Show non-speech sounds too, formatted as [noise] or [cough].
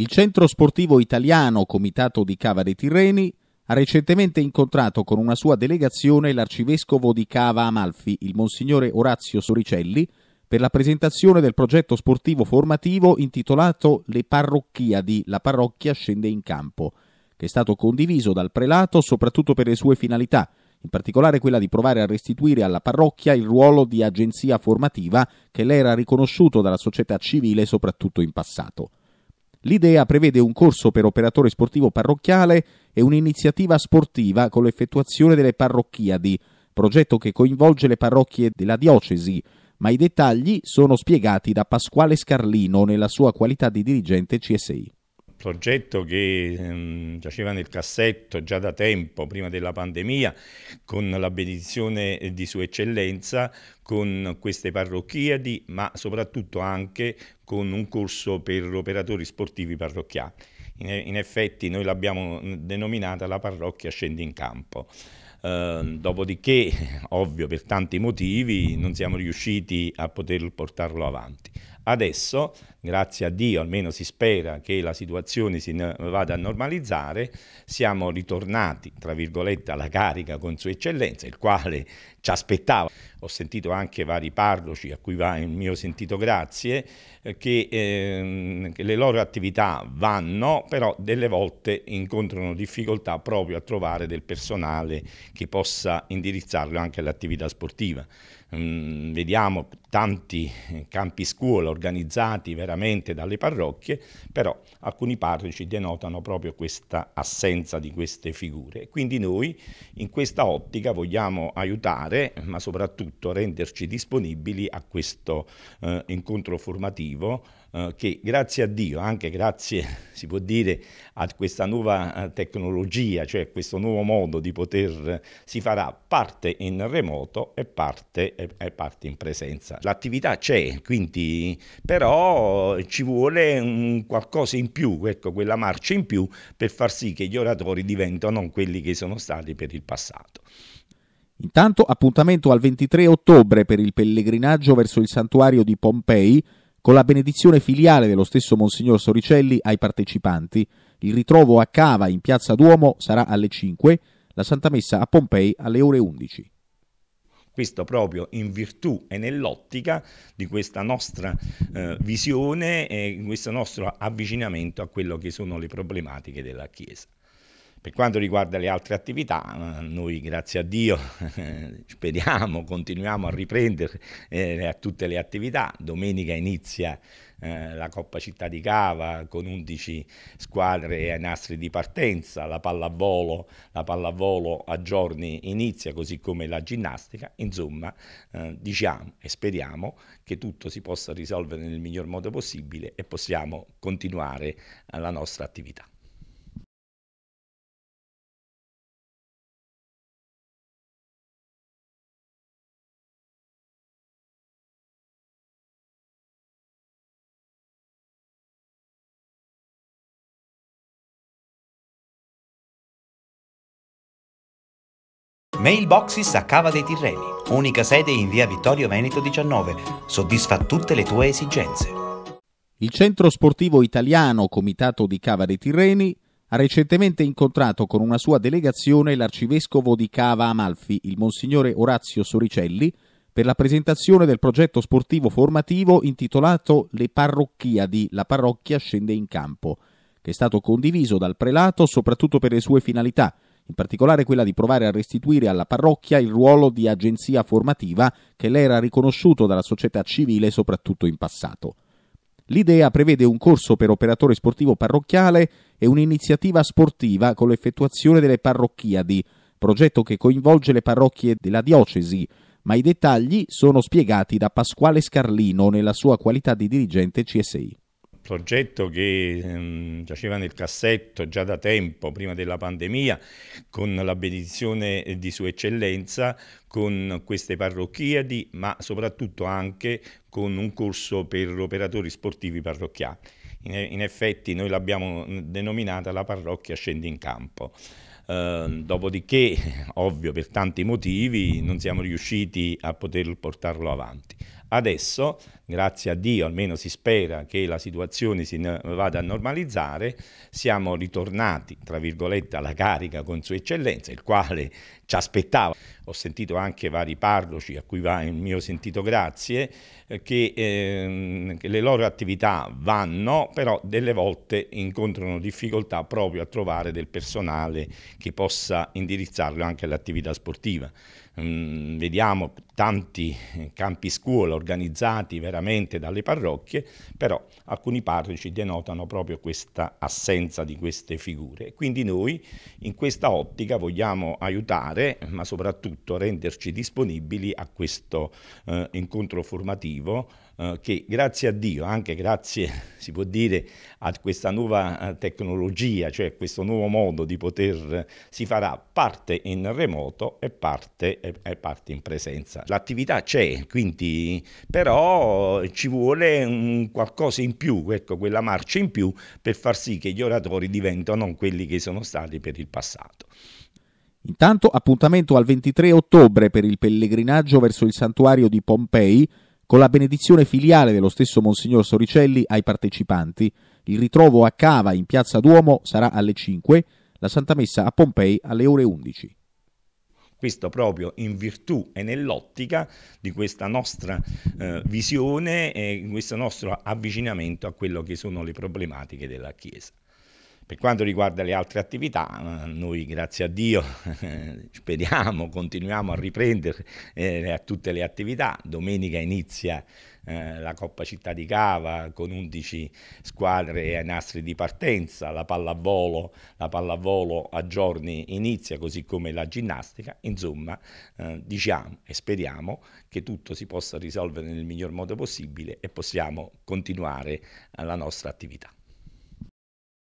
Il centro sportivo italiano Comitato di Cava dei Tirreni ha recentemente incontrato con una sua delegazione l'arcivescovo di Cava Amalfi, il monsignore Orazio Soricelli, per la presentazione del progetto sportivo formativo intitolato Le parrocchiadi, la parrocchia scende in campo, che è stato condiviso dal prelato soprattutto per le sue finalità, in particolare quella di provare a restituire alla parrocchia il ruolo di agenzia formativa che le era riconosciuto dalla società civile soprattutto in passato. L'idea prevede un corso per operatore sportivo parrocchiale e un'iniziativa sportiva con l'effettuazione delle parrocchiadi, progetto che coinvolge le parrocchie della diocesi, ma i dettagli sono spiegati da Pasquale Scarlino nella sua qualità di dirigente CSI progetto che ehm, giaceva nel cassetto già da tempo, prima della pandemia, con la benedizione di Sua Eccellenza, con queste parrocchiadi, ma soprattutto anche con un corso per operatori sportivi parrocchiali. In, in effetti noi l'abbiamo mm, denominata la parrocchia scende in Campo. Uh, dopodiché, ovvio, per tanti motivi non siamo riusciti a poter portarlo avanti. Adesso, grazie a Dio, almeno si spera che la situazione si vada a normalizzare, siamo ritornati, tra virgolette, alla carica con Sua Eccellenza, il quale ci aspettava. Ho sentito anche vari parroci, a cui va il mio sentito grazie, eh, che, eh, che le loro attività vanno, però delle volte incontrano difficoltà proprio a trovare del personale che possa indirizzarlo anche all'attività sportiva mh, mm, vediamo tanti campi scuola organizzati veramente dalle parrocchie, però alcuni parroci denotano proprio questa assenza di queste figure. Quindi noi in questa ottica vogliamo aiutare, ma soprattutto renderci disponibili a questo eh, incontro formativo eh, che grazie a Dio, anche grazie [laughs] si può dire a questa nuova eh, tecnologia, cioè a questo nuovo modo di poter, eh, si farà parte in remoto e parte, e, e parte in presenza. L'attività c'è, quindi però ci vuole un qualcosa in più, ecco, quella marcia in più per far sì che gli oratori diventino quelli che sono stati per il passato. Intanto appuntamento al 23 ottobre per il pellegrinaggio verso il santuario di Pompei, con la benedizione filiale dello stesso Monsignor Soricelli ai partecipanti, il ritrovo a Cava in Piazza Duomo sarà alle 5, la Santa Messa a Pompei alle ore 11. Questo proprio in virtù e nell'ottica di questa nostra eh, visione e questo nostro avvicinamento a quello che sono le problematiche della Chiesa. Per quanto riguarda le altre attività, noi grazie a Dio [laughs] speriamo, continuiamo a riprendere eh, tutte le attività. Domenica inizia eh, la Coppa Città di Cava con 11 squadre ai nastri di partenza, la pallavolo, la pallavolo a giorni inizia così come la ginnastica. Insomma, eh, diciamo e speriamo che tutto si possa risolvere nel miglior modo possibile e possiamo continuare la nostra attività. Mailboxes a Cava dei Tirreni, unica sede in via Vittorio Veneto 19, soddisfa tutte le tue esigenze. Il centro sportivo italiano Comitato di Cava dei Tirreni ha recentemente incontrato con una sua delegazione l'arcivescovo di Cava Amalfi, il monsignore Orazio Soricelli, per la presentazione del progetto sportivo formativo intitolato Le parrocchiadi, la parrocchia scende in campo, che è stato condiviso dal prelato soprattutto per le sue finalità – in particolare quella di provare a restituire alla parrocchia il ruolo di agenzia formativa che le era riconosciuto dalla società civile soprattutto in passato. L'idea prevede un corso per operatore sportivo parrocchiale e un'iniziativa sportiva con l'effettuazione delle parrocchiadi, progetto che coinvolge le parrocchie della diocesi, ma i dettagli sono spiegati da Pasquale Scarlino nella sua qualità di dirigente CSI progetto che mh, ehm, giaceva nel cassetto già da tempo, prima della pandemia, con la benedizione di Sua Eccellenza, con queste parrocchiadi, ma soprattutto anche con un corso per operatori sportivi parrocchiali. In, in effetti noi l'abbiamo mm, denominata la parrocchia scende in Campo. Uh, dopodiché, ovvio, per tanti motivi non siamo riusciti a poter portarlo avanti. Adesso, grazie a Dio, almeno si spera che la situazione si vada a normalizzare, siamo ritornati, tra virgolette, alla carica con Sua Eccellenza, il quale ci aspettava. Ho sentito anche vari parroci, a cui va il mio sentito grazie, eh, che, eh, che le loro attività vanno, però delle volte incontrano difficoltà proprio a trovare del personale che possa indirizzarlo anche all'attività sportiva. Mm, vediamo tanti campi scuola organizzati veramente dalle parrocchie, però alcuni parroci denotano proprio questa assenza di queste figure. Quindi noi in questa ottica vogliamo aiutare, ma soprattutto renderci disponibili a questo eh, incontro formativo eh, che grazie a Dio, anche grazie [laughs] si può dire a questa nuova eh, tecnologia, cioè a questo nuovo modo di poter, eh, si farà parte in remoto e parte, e, e parte in presenza. L'attività c'è, quindi però ci vuole un, qualcosa in più, ecco, quella marcia in più per far sì che gli oratori diventino quelli che sono stati per il passato. Intanto appuntamento al 23 ottobre per il pellegrinaggio verso il santuario di Pompei, con la benedizione filiale dello stesso Monsignor Soricelli ai partecipanti, il ritrovo a Cava in Piazza Duomo sarà alle 5, la Santa Messa a Pompei alle ore 11. Questo proprio in virtù e nell'ottica di questa nostra eh, visione e questo nostro avvicinamento a quello che sono le problematiche della Chiesa. Per quanto riguarda le altre attività, noi grazie a Dio [laughs] speriamo, continuiamo a riprendere eh, a tutte le attività. Domenica inizia eh, la Coppa Città di Cava con 11 squadre ai nastri di partenza, la pallavolo, la pallavolo a giorni inizia così come la ginnastica, insomma eh, diciamo e speriamo che tutto si possa risolvere nel miglior modo possibile e possiamo continuare la nostra attività.